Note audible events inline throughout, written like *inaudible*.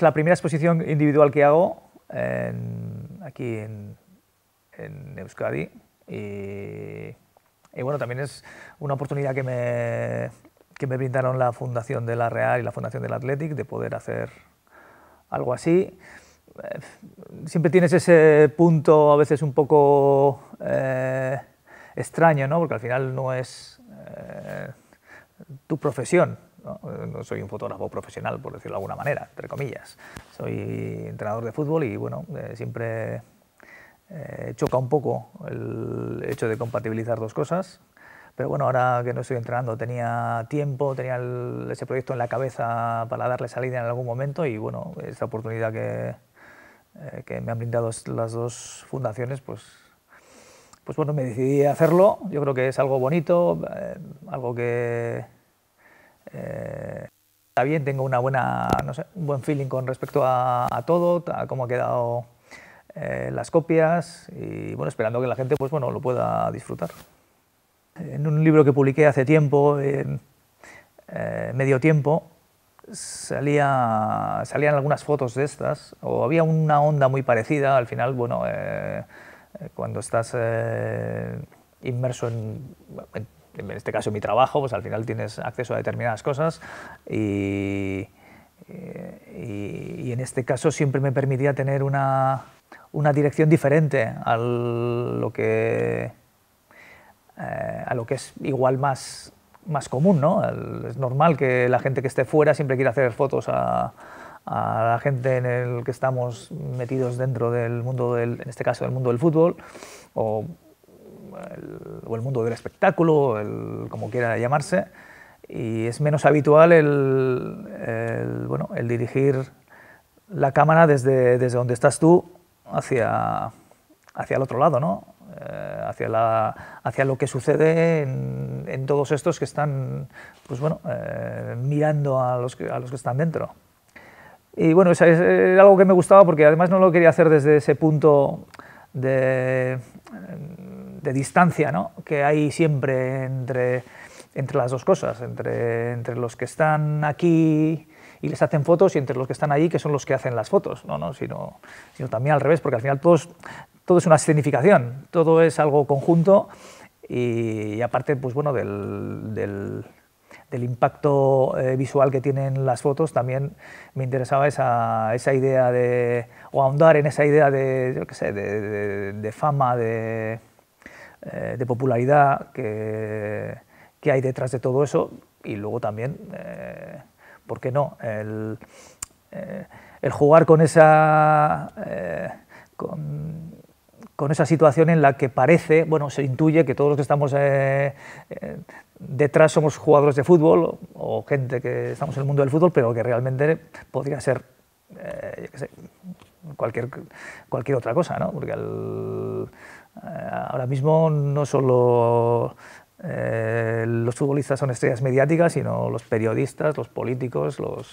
es la primera exposición individual que hago aquí en, Euskadi. Y, bueno, también es una oportunidad que me, que me brindaron la Fundación de la Real y la Fundación del Athletic de poder hacer algo así. Siempre tienes ese punto a veces un poco eh, extraño, ¿no? porque al final no es eh, tu profesión, ¿no? soy un fotógrafo profesional, por decirlo de alguna manera, entre comillas. Soy entrenador de fútbol y bueno, eh, siempre eh, choca un poco el hecho de compatibilizar dos cosas. Pero bueno, ahora que no estoy entrenando, tenía tiempo, tenía ese proyecto en la cabeza para darle salida en algún momento y bueno, esta oportunidad que, eh, que me han brindado las dos fundaciones, pues pues bueno, me decidí a hacerlo. Yo creo que es algo bonito, algo que, eh, está bien, tengo una buena, un buen feeling con respecto a, todo, a cómo ha quedado eh, las copias y bueno, esperando que la gente pues, bueno, lo pueda disfrutar. En un libro que publiqué hace tiempo, eh, medio tiempo, salía, salían algunas fotos de estas, o había una onda muy parecida, al final, bueno, eh, cuando estás inmerso en, en en este caso mi trabajo, pues al final tienes acceso a determinadas cosas eh, y, en este caso siempre me permitía tener una, una dirección diferente a lo que, eh, a lo que es igual más, más común. ¿no? es normal que la gente que esté fuera siempre quiera hacer fotos a, a la gente en el que estamos metidos dentro del mundo, del, en este caso del mundo del fútbol, o o el mundo del espectáculo, como quiera llamarse, y es menos habitual el, bueno, el dirigir la cámara desde, desde donde estás tú hacia, hacia el otro lado, ¿no? Eh, hacia, la, hacia lo que sucede en, todos estos que están pues bueno, eh, mirando a los, que, a los que están dentro. Y bueno, es, algo que me gustaba porque además no lo quería hacer desde ese punto de de distancia ¿no? que hay siempre entre, entre las dos cosas, entre, entre los que están aquí y les hacen fotos y entre los que están allí que son los que hacen las fotos, no, no, sino, sino también al revés, porque al final todo es una escenificación, todo es algo conjunto y, aparte pues bueno, del, impacto eh, visual que tienen las fotos, también me interesaba esa, idea de, o ahondar en esa idea de, yo qué sé, de, de fama, de eh, de popularidad que, hay detrás de todo eso y luego también, eh, ¿por qué no? El, eh, jugar con esa, con, esa situación en la que parece, bueno, se intuye que todos los que estamos detrás somos jugadores de fútbol o, gente que estamos en el mundo del fútbol, pero que realmente podría ser, cualquier, cualquier otra cosa, ¿no? Porque eh, ahora mismo no solo eh, los futbolistas son estrellas mediáticas, sino los periodistas, los políticos, los,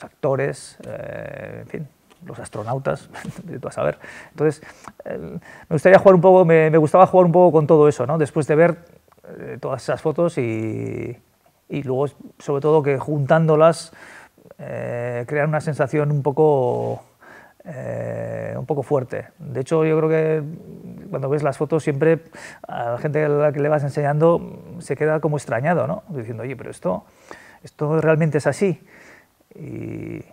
actores, eh, en fin, los astronautas, *laughs* a saber. Entonces, me gustaría jugar un poco, me, gustaba jugar un poco con todo eso, ¿no? después de ver todas esas fotos y, y, luego, sobre todo, que juntándolas, crear una sensación un poco eh, un poco fuerte. De hecho, yo creo que cuando ves las fotos siempre a la gente a la que le vas enseñando se queda como extrañado, ¿no? Diciendo, oye, pero esto, esto realmente es así. Y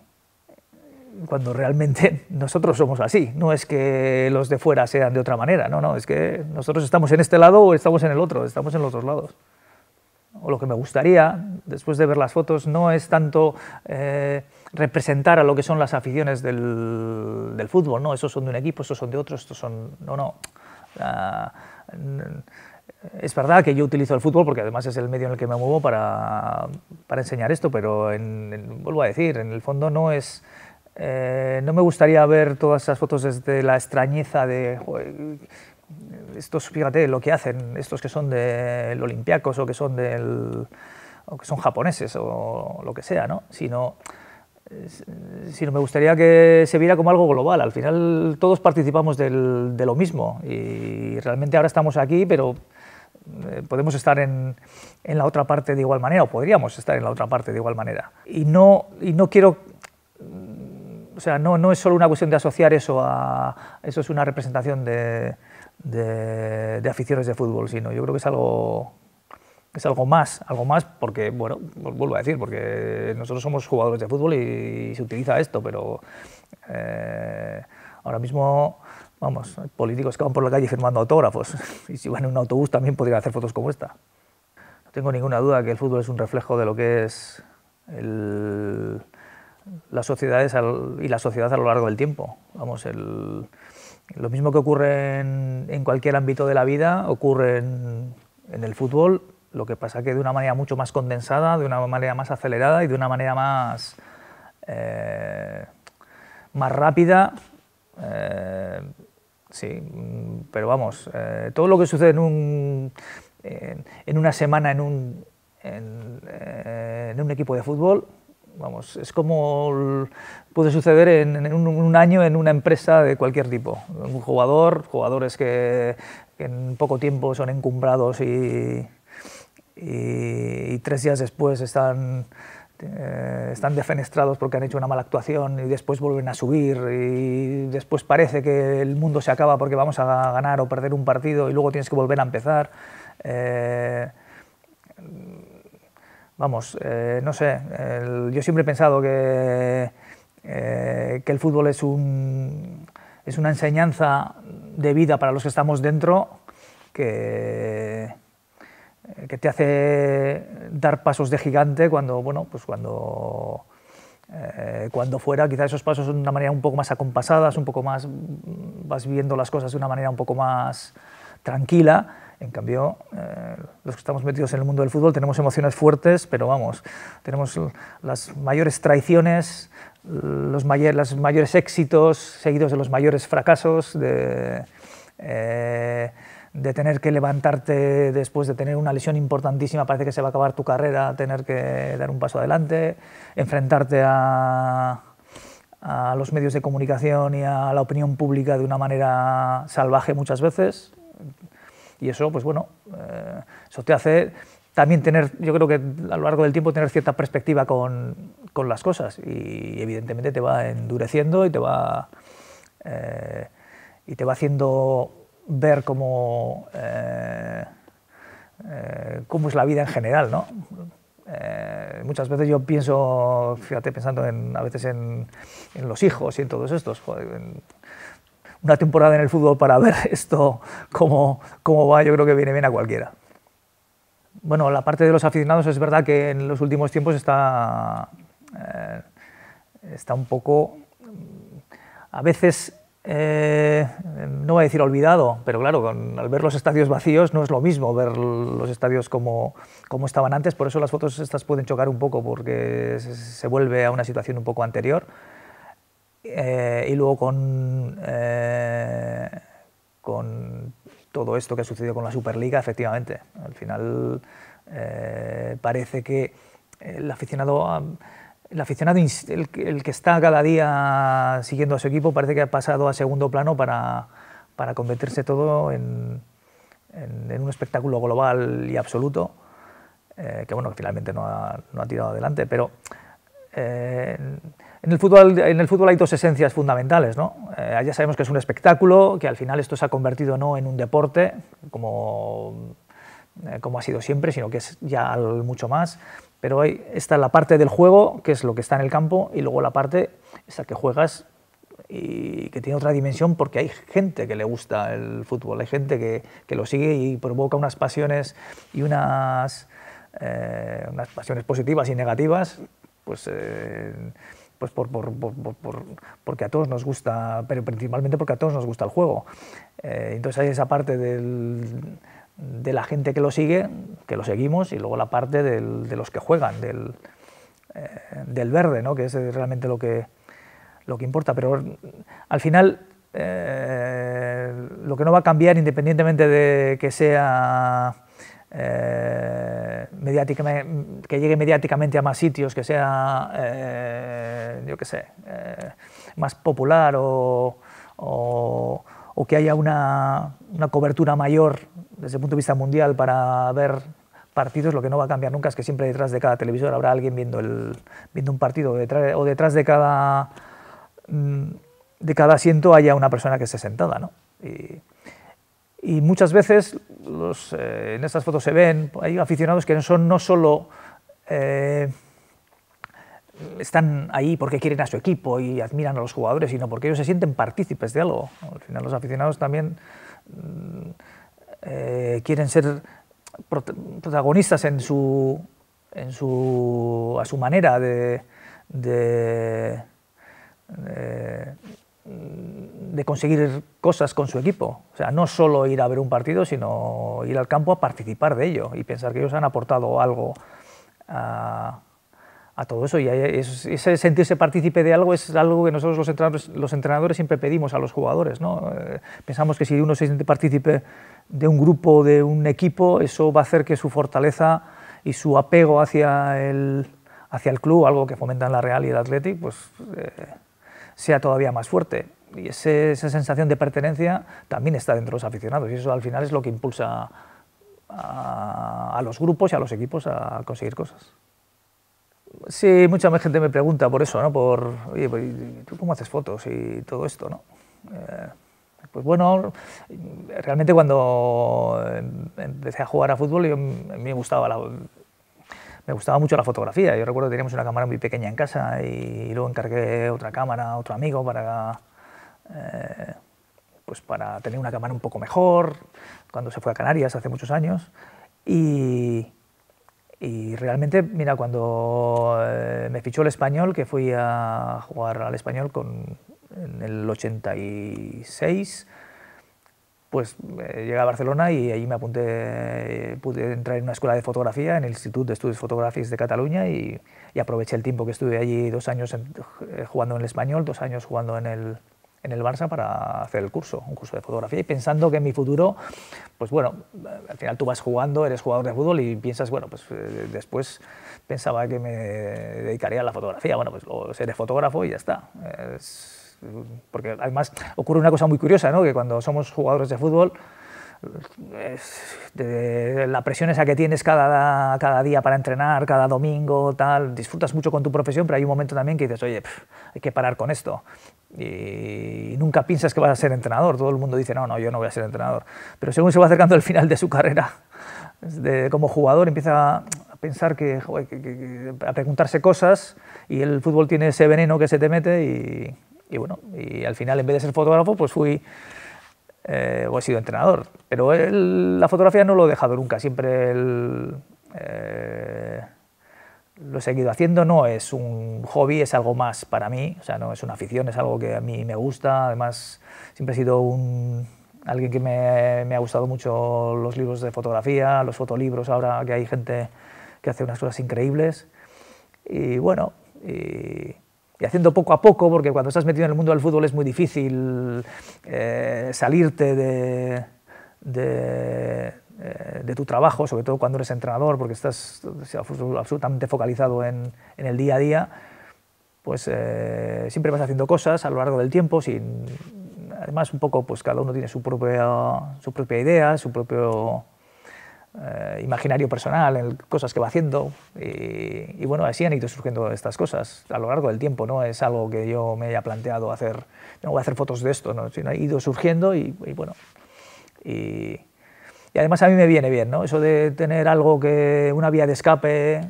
cuando realmente *laughs* nosotros somos así, no es que los de fuera sean de otra manera, no, no, es que nosotros estamos en este lado o estamos en el otro, estamos en los dos lados o lo que me gustaría, después de ver las fotos, no es tanto eh, representar a lo que son las aficiones del, fútbol, ¿no? Esos son de un equipo, estos son de otro, estos son... No, no. Ah, es verdad que yo utilizo el fútbol porque además es el medio en el que me muevo para, para enseñar esto, pero vuelvo a decir, en el fondo no es... Eh, no me gustaría ver todas esas fotos desde la extrañeza de estos, fíjate lo que hacen, estos que son del Olympiacos o que son del o que son japoneses o lo que sea, ¿no? Sino sino me gustaría que se viera como algo global. Al final todos participamos de lo mismo y realmente ahora estamos aquí, pero eh, podemos estar en, la otra parte de igual manera o podríamos estar en la otra parte de igual manera. Y no, y no quiero... O sea, no, no es solo una cuestión de asociar eso a... Eso es una representación de, de, de aficiones de fútbol, sino yo creo que es algo es algo más, algo más porque, bueno, vuelvo a decir, porque nosotros somos jugadores de fútbol y, se utiliza esto, pero eh, ahora mismo, vamos, políticos que van por la calle firmando autógrafos *laughs* y si van en un autobús también podrían hacer fotos como esta. No tengo ninguna duda que el fútbol es un reflejo de lo que es las sociedades y la sociedad a lo largo del tiempo. Vamos, lo mismo que ocurre en, cualquier ámbito de la vida, ocurre en el fútbol lo que pasa que de una manera mucho más condensada, de una manera más acelerada y de una manera más, eh, más rápida. Eh, sí, pero vamos, eh, todo lo que sucede en, un, en una semana en un, en, un equipo de fútbol, vamos, es como puede suceder en, un, año en una empresa de cualquier tipo. Un jugador, jugadores que en poco tiempo son encumbrados y, eh, y, tres días después están eh, están defenestrados porque han hecho una mala actuación y después vuelven a subir y después parece que el mundo se acaba porque vamos a ganar o perder un partido y luego tienes que volver a empezar. Eh, vamos, no sé, yo siempre he pensado que, que el fútbol es, un, es una enseñanza de vida para los que estamos dentro que eh, que te hace dar pasos de gigante cuando, bueno, pues cuando, eh, cuando fuera, quizás esos pasos son de una manera un poco más acompasada, un poco más, mm, vas viendo las cosas de una manera un poco más tranquila. En cambio, eh, los que estamos metidos en el mundo del fútbol tenemos emociones fuertes, pero vamos, tenemos las mayores traiciones, los, mayores los mayores éxitos seguidos de los mayores fracasos de tener que levantarte después de tener una lesión importantísima, parece que se va a acabar tu carrera, tener que dar un paso adelante, enfrentarte a, los medios de comunicación y a la opinión pública de una manera salvaje muchas veces. Y eso, pues bueno, eh, eso te hace también tener, yo creo que a lo largo del tiempo, tener cierta perspectiva con, las cosas. Y evidentemente te va endureciendo y te va, eh, y te va haciendo ver cómo, eh, eh, cómo es la vida en general, ¿no? Eh, muchas veces yo pienso, fíjate, pensando en, a veces en, los hijos y en todos estos, una temporada en el fútbol para ver *laughs* esto, cómo, cómo va, yo creo que viene bien a cualquiera. Bueno, la parte de los aficionados es verdad que en los últimos tiempos está, está un poco... A veces eh, no voy a decir olvidado, pero claro, al ver los estadios vacíos no es lo mismo ver los estadios como, como estaban antes, por eso las fotos estas pueden chocar un poco porque se, vuelve a una situación un poco anterior. Eh, y luego con, eh, con todo esto que ha sucedido con la Superliga, efectivamente, al final parece que el aficionado el aficionado, el, que está cada día siguiendo a su equipo, parece que ha pasado a segundo plano para, para convertirse todo en, en, un espectáculo global y absoluto, eh, que bueno, finalmente no ha, no ha tirado adelante, pero eh, en, el fútbol, en el fútbol hay dos esencias fundamentales, ¿no? Eh, ya sabemos que es un espectáculo, que al final esto se ha convertido no en un deporte, como como ha sido siempre, sino que es ya mucho más. Pero hay, está la parte del juego, que es lo que está en el campo, y luego la parte esa que juegas y que tiene otra dimensión porque hay gente que le gusta el fútbol, hay gente que, que lo sigue y provoca unas pasiones y unas, eh, unas pasiones positivas y negativas, pues... Eh, pues por, por, por, porque a todos nos gusta, pero principalmente porque a todos nos gusta el juego. Eh, entonces hay esa parte del, de la gente que lo sigue, que lo seguimos, y luego la parte de los que juegan, del, eh, del verde, ¿no? que es realmente lo que, lo que importa. Pero al final, eh, lo que no va a cambiar, independientemente de que sea eh, que llegue mediáticamente a más sitios, que sea, eh, yo qué sé, más popular o, o que haya una, cobertura mayor desde el punto de vista mundial para ver partidos, lo que no va a cambiar nunca es que siempre detrás de cada televisor habrá alguien viendo, el, viendo un partido o detrás, de, cada, mm, de cada asiento haya una persona que esté sentada. Y, muchas veces los, eh, en estas fotos se ven, hay aficionados que son no solo eh, están ahí porque quieren a su equipo y admiran a los jugadores, sino porque ellos se sienten partícipes de algo. Al final los aficionados también mm, eh, quieren ser protagonistas en su, su, a su manera de, de conseguir cosas con su equipo. O sea, no solo ir a ver un partido, sino ir al campo a participar de ello y pensar que ellos han aportado algo a a todo eso. Y ese sentirse partícipe de algo es algo que nosotros los entrenadores, siempre pedimos a los jugadores. ¿no? Eh, pensamos que si uno se siente partícipe de un grupo, de un equipo, eso va a hacer que su fortaleza y su apego hacia el, club, algo que fomentan la Real y el Athletic, pues, eh, sea todavía más fuerte. Y esa sensación de pertenencia también está dentro de los aficionados y eso al final es lo que impulsa a los grupos y a los equipos a conseguir cosas. Sí, mucha gente me pregunta por eso, ¿no? Por, pues, ¿tú cómo haces fotos y todo esto, no? Eh, pues bueno, realmente cuando em, empecé a jugar a fútbol, me gustaba la, me gustaba mucho la fotografía. Yo recuerdo que teníamos una cámara muy pequeña en casa y, luego encargué otra cámara a otro amigo para, eh, pues para tener una cámara un poco mejor, cuando se fue a Canarias hace muchos años. Y, y realmente, mira, cuando eh, me fichó el español, que fui a jugar al español con, en el 86, pues eh, llegué a Barcelona y ahí me apunté, eh, pude entrar en una escuela de fotografía, en el Instituto de Estudios Fotográficos de Cataluña y, aproveché el tiempo que estuve allí, dos años jugando en el español, dos años jugando en el, en el Barça para hacer el curso, un curso de fotografía, y pensando que en mi futuro, pues bueno, al final tú vas jugando, eres jugador de fútbol y piensas, bueno, pues eh, después pensaba que me dedicaría a la fotografía, bueno, pues eres seré fotógrafo y ya está. porque además ocurre una cosa muy curiosa, ¿no? que cuando somos jugadores de fútbol, de la presión esa que tienes cada, cada día para entrenar, cada domingo, tal, disfrutas mucho con tu profesión, pero hay un momento también que dices, oye, hay que parar con esto. Y nunca piensas que vas a ser entrenador. Todo el mundo dice, no, no, yo no voy a ser entrenador. Pero según se va acercando al final de su carrera de, como jugador, empieza a pensar que, a preguntarse cosas y el fútbol tiene ese veneno que se te mete y, y bueno, y al final en vez de ser fotógrafo, pues fui eh, o he sido entrenador. Pero la fotografía no lo he dejado nunca, siempre eh, lo he seguido haciendo. No es un hobby, es algo más para mí, o sea, no es una afición, es algo que a mí me gusta. Además, siempre he sido un, alguien que me, me ha gustado mucho los libros de fotografía, los fotolibros, ahora que hay gente que hace unas cosas increíbles. Y bueno, y haciendo poco a poco, porque cuando estás metido en el mundo del fútbol es muy difícil eh, salirte eh, de, tu trabajo, sobre todo cuando eres entrenador, porque estás absolutamente focalizado en, el día a día, pues eh, siempre vas haciendo cosas a lo largo del tiempo, sin, además un poco, pues cada uno tiene propia, su propia idea, su propio eh, imaginario personal, en cosas que va haciendo. Y, bueno, así han ido surgiendo estas cosas a lo largo del tiempo. No es algo que yo me haya planteado hacer, no voy a hacer fotos de esto, ¿no? sino ha ido surgiendo y, bueno. Y, además a mí me viene bien, ¿no? Eso de tener algo que, una vía de escape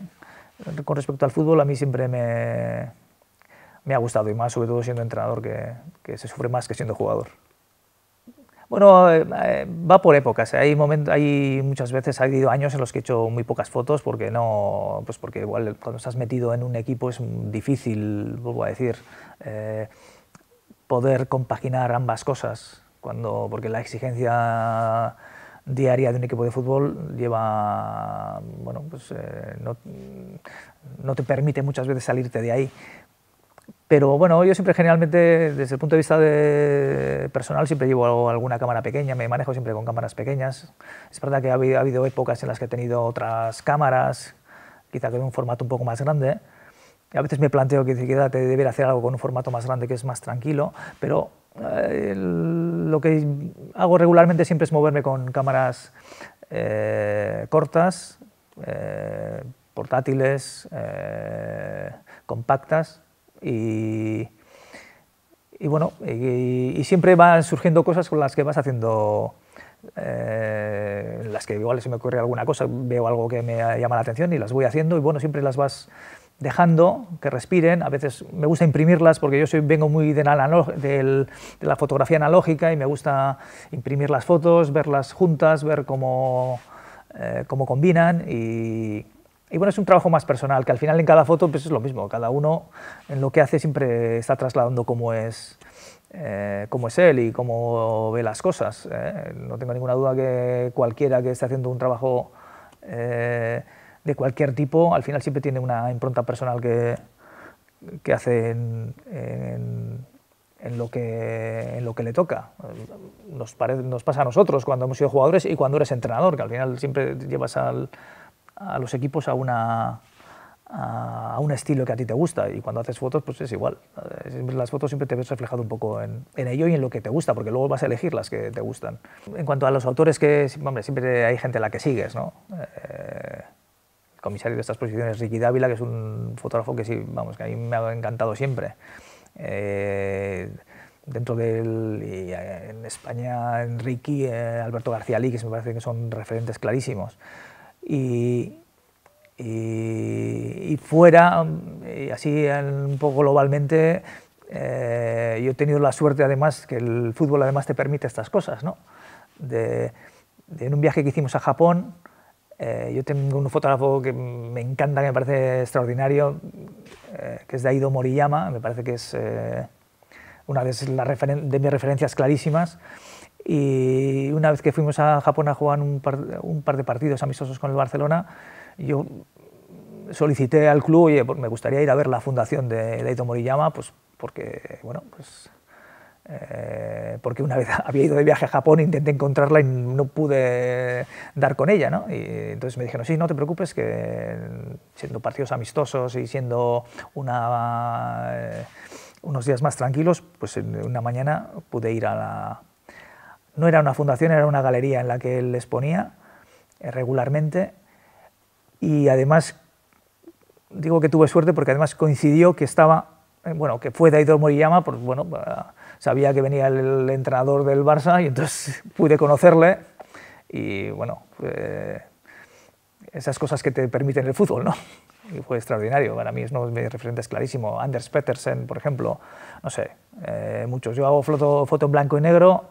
con respecto al fútbol, a mí siempre me, me ha gustado y más, sobre todo siendo entrenador, que se sufre más que siendo jugador. Bueno, eh, va por épocas. ¿eh? Hay, momentos, hay muchas veces, ha habido años en los que he hecho muy pocas fotos porque no, pues porque igual cuando estás metido en un equipo es difícil, vuelvo a decir, eh, poder compaginar ambas cosas. Cuando, porque la exigencia diaria de un equipo de fútbol lleva, bueno, pues no te permite muchas veces salirte de ahí. Pero bueno, yo siempre generalmente, desde el punto de vista de personal, siempre llevo alguna cámara pequeña, me manejo siempre con cámaras pequeñas. Es verdad que ha habido, épocas en las que he tenido otras cámaras, quizá con un formato un poco más grande. A veces me planteo que quizá te debería hacer algo con un formato más grande que es más tranquilo, pero eh, lo que hago regularmente siempre es moverme con cámaras eh, cortas, eh, portátiles, compactas y, y bueno, y, siempre van surgiendo cosas con las que vas haciendo, eh, las que igual se me ocurre alguna cosa, veo algo que me llama la atención y las voy haciendo y bueno, siempre las vas dejando que respiren, a veces me gusta imprimirlas porque yo soy, vengo muy de, de la fotografía analógica y me gusta imprimir las fotos, verlas juntas, ver cómo, eh, cómo combinan y, y bueno, es un trabajo más personal, que al final en cada foto pues, es lo mismo. Cada uno en lo que hace siempre está trasladando cómo es, eh, cómo es él y cómo ve las cosas. ¿eh? No tengo ninguna duda que cualquiera que esté haciendo un trabajo eh, de cualquier tipo, al final siempre tiene una impronta personal que, que hace en, lo que, en lo que le toca. Nos, nos pasa a nosotros cuando hemos sido jugadores y cuando eres entrenador, que al final siempre llevas al a los equipos a una un estilo que a ti te gusta y cuando haces fotos pues es igual eh, las fotos siempre te ves reflejado un poco en, en, ello y en lo que te gusta porque luego vas a elegir las que te gustan en cuanto a los autores que hombre, siempre hay gente a la que sigues no eh, el comisario de estas exposición es Ricky Dávila que es un fotógrafo que sí vamos que a mí me ha encantado siempre eh, dentro él y eh, en España Enrique Alberto García Lí que me parece que son referentes clarísimos y, fuera, y mm, eh, así un poco globalmente, eh, yo he tenido la suerte además que el fútbol además te permite estas cosas. ¿no? en un viaje que hicimos a Japón, eh, yo tengo un fotógrafo que me encanta, que me parece extraordinario, que es Daido Moriyama, me parece que es una de mis referencias clarísimas. Y una vez que fuimos a Japón a jugar un par, de partidos amistosos con el Barcelona, yo solicité al club, oye, pues me gustaría ir a ver la fundación de Leito Moriyama, pues porque, bueno, pues eh, porque una vez *laughs* había ido de viaje a Japón, intenté encontrarla y no pude dar con ella, ¿no? Y entonces me dijeron, sí, no te preocupes, que siendo partidos amistosos y siendo eh, unos días más tranquilos, pues en una mañana pude ir a la, no era una fundación, era una galería en la que él exponía eh, regularmente. Y además, digo que tuve suerte porque además coincidió que estaba, eh, bueno, que fue Daido Moriyama, pues bueno, ah, sabía que venía el entrenador del Barça y entonces *laughs* pude conocerle. Y bueno, esas cosas que te permiten el fútbol, ¿no? Y fue extraordinario, para mí es uno de mis referentes clarísimo. Anders Petersen, por ejemplo, no sé, eh, muchos. Yo hago foto, foto en blanco y negro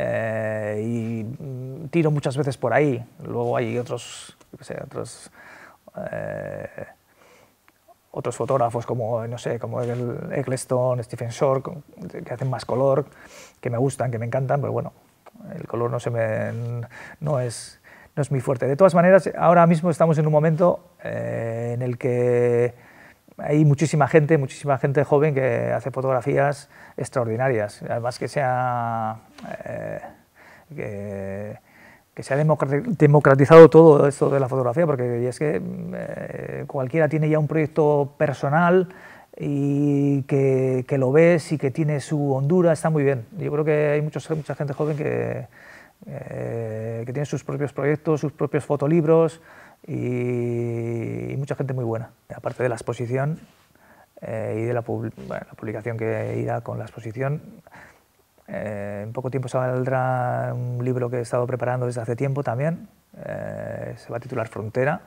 eh, y mm, tiro muchas veces por ahí. Luego hay otros, otros, eh, otros fotógrafos como, no sé, como Stephen Shore, que hacen más color, que me gustan, que me encantan, pero bueno, el color no, se me, no, es, no es muy fuerte. De todas maneras, ahora mismo estamos en un momento eh, en el que hay muchísima gente, muchísima gente joven que hace fotografías extraordinarias. Además que sea... Eh, que, se ha democratizado todo esto de la fotografía, porque es que eh, cualquiera tiene ya un proyecto personal y que, lo ves y que tiene su hondura, está muy bien. Yo creo que hay muchos, mucha gente joven que, eh, que tiene sus propios proyectos, sus propios fotolibros, y, mucha gente muy buena. Aparte de la exposición eh, y de la, publicación que irá con la exposición, eh, en poco tiempo saldrá un libro que he estado preparando desde hace tiempo también, eh, se va a titular Frontera.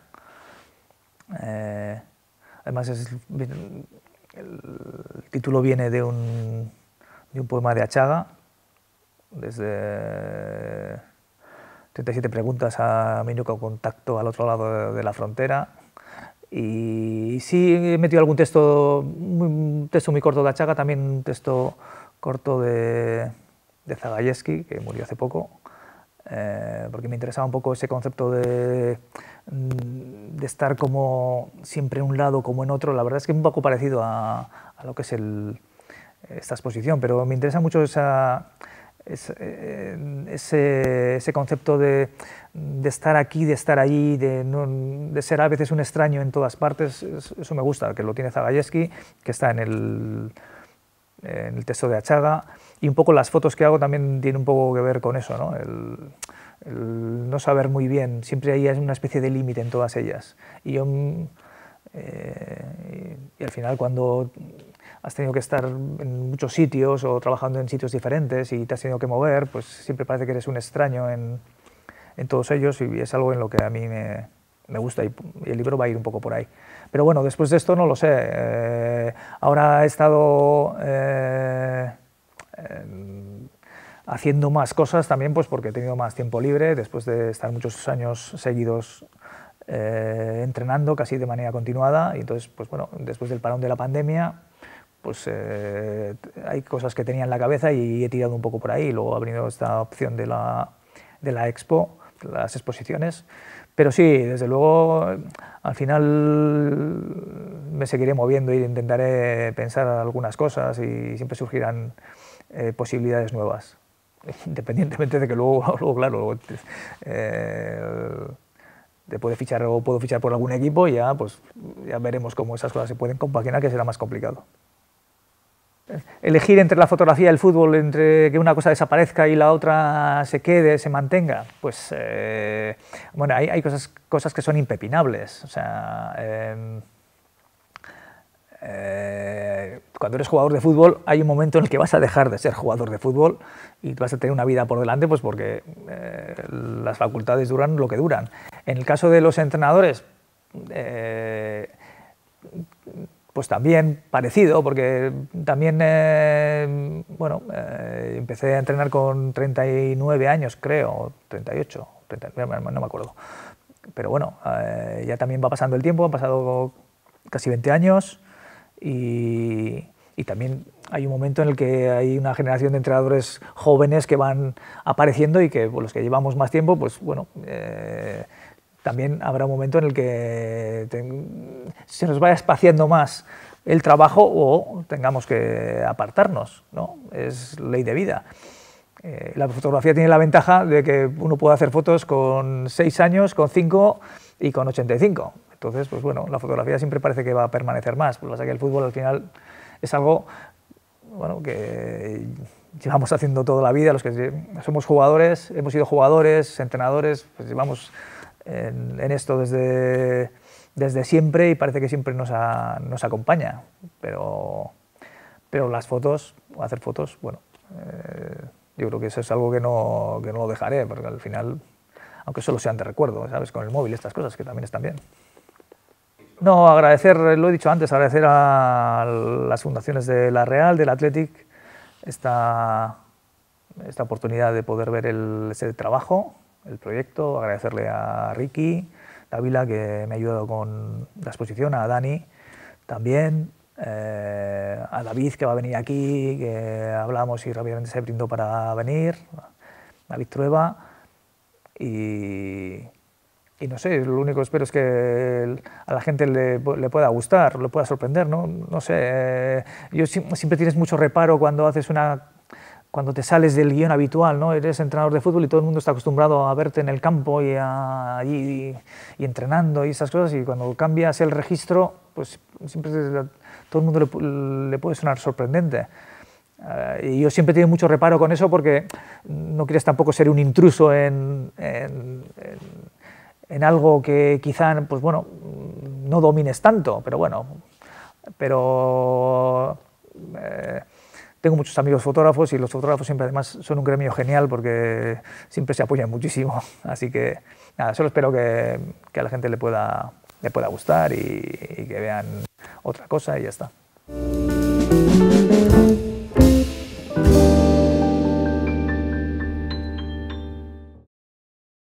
además, el, título viene de un, de un poema de Achaga, desde 37 preguntas a único contacto al otro lado de la frontera. Y sí he metido algún texto, un texto muy corto de Achaga, también un texto corto de, de que murió hace poco, eh, porque me interesaba un poco ese concepto de, de, estar como siempre en un lado como en otro. La verdad es que es un poco parecido a, a lo que es el, esta exposición, pero me interesa mucho esa, eh, eh, ese, ese, concepto de, de, estar aquí, de estar allí, de, ser a veces un extraño en todas partes, eso me gusta, que lo tiene Zagajewski, que está en el, en el texto de Achaga, y un poco las fotos que hago también tienen un poco que ver con eso, ¿no? El, no saber muy bien, siempre hay una especie de límite en todas ellas. Y yo, mm, eh, y al final cuando has tenido que estar en muchos sitios o trabajando en sitios diferentes y te has tenido que mover, pues siempre parece que eres un extraño en, en todos ellos y es algo en lo que a mí me, me gusta y, el libro va a ir un poco por ahí. Pero bueno, después de esto no lo sé. Eh, ahora he estado eh, em, haciendo más cosas también pues porque he tenido más tiempo libre después de estar muchos años seguidos eh, entrenando casi de manera continuada y entonces pues bueno, después del parón de la pandemia pues eh, hay cosas que tenía en la cabeza y he tirado un poco por ahí. Luego ha venido esta opción de la, de la expo, las exposiciones. Pero sí, desde luego, al final me seguiré moviendo y e intentaré pensar algunas cosas y siempre surgirán eh, posibilidades nuevas. *laughs* Independientemente de que luego, *laughs* claro, eh, te puede fichar o puedo fichar por algún equipo, ya, pues, ya veremos cómo esas cosas se pueden compaginar, que será más complicado elegir entre la fotografía y el fútbol, entre que una cosa desaparezca y la otra se quede, se mantenga, pues eh, bueno, hay, hay, cosas, cosas que son impepinables. Eh, eh, cuando eres jugador de fútbol hay un momento en el que vas a dejar de ser jugador de fútbol y vas a tener una vida por delante, pues porque las facultades duran lo que duran. En el caso de los entrenadores, pues también parecido, porque también, eh, bueno, eh, empecé a entrenar con 39 años, creo, 38, no me acuerdo. Pero bueno, eh, ya también va pasando el tiempo, han pasado casi 20 años y, también hay un momento en el que hay una generación de entrenadores jóvenes que van apareciendo y que los que llevamos más tiempo, pues bueno, también habrá un momento en el que se nos vaya espaciando más el trabajo o tengamos que apartarnos, ¿no? Es ley de vida. Eh, la fotografía tiene la ventaja de que uno puede hacer fotos con 6 años, con 5 y con 85. Entonces, pues bueno, la fotografía siempre parece que va a permanecer más. Pues pasa que el fútbol al final es algo bueno, que llevamos haciendo toda la vida, los que somos jugadores, hemos sido jugadores, entrenadores, pues llevamos en, esto desde, desde, siempre y parece que siempre nos, nos acompaña. Pero, las fotos, hacer fotos, bueno, eh, yo creo que eso es algo que no, que no lo dejaré, porque al final, aunque solo sean de recuerdo, ¿sabes? Con el móvil, estas cosas que también están bien. No, agradecer, lo he dicho antes, agradecer a las fundaciones de La Real, del Athletic, esta, esta oportunidad de poder ver ese trabajo el proyecto, agradecerle a Ricky Dávila que me ha ayudado con la exposición, a Dani también, eh, a David que va a venir aquí, que hablamos y rápidamente se brindó para venir, David Trueba y, no sé, lo único que espero es que a la gente le, pueda gustar, le pueda sorprender, ¿no? sé, eh, yo siempre tienes mucho reparo cuando haces una cuando te sales del guión habitual, ¿no? Eres entrenador de fútbol y todo el mundo está acostumbrado a verte en el campo y y, entrenando y esas cosas y cuando cambias el registro, pues siempre todo el mundo le, puede sonar sorprendente. Eh, y yo siempre he tenido mucho reparo con eso porque no quieres tampoco ser un intruso en, en, algo que quizá, pues bueno, no domines tanto, pero bueno, pero... Eh, tengo muchos amigos fotógrafos y los fotógrafos siempre además son un gremio genial porque siempre se apoyan muchísimo. *laughs* Así que nada, solo espero que, a la gente le pueda, le pueda gustar y, y que vean otra cosa y ya está.